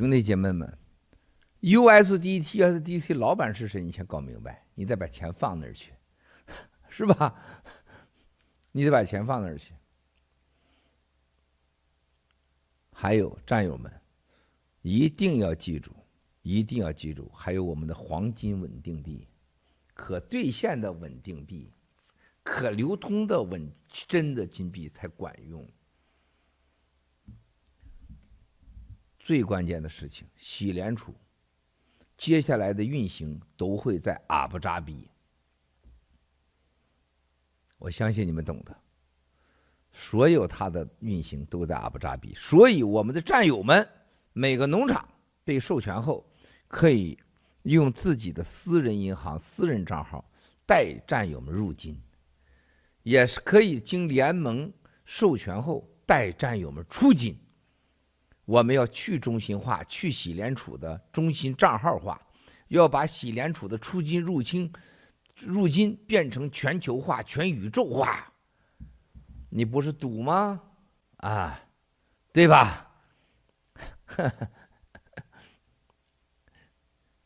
兄弟姐妹们，USDT、USDC 老板是谁？你先搞明白，你再把钱放那儿去，是吧？你得把钱放那儿去。还有战友们，一定要记住，一定要记住。还有我们的黄金稳定币，可兑现的稳定币，可流通的稳真的金币才管用。最关键的事情，美联储接下来的运行都会在阿布扎比。我相信你们懂的，所有它的运行都在阿布扎比。所以，我们的战友们每个农场被授权后，可以用自己的私人银行、私人账号带战友们入金，也是可以经联盟授权后带战友们出金。我们要去中心化，去洗联储的中心账号化，要把洗联储的出金入侵、入金变成全球化、全宇宙化。你不是赌吗？啊，对吧？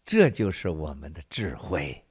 这就是我们的智慧。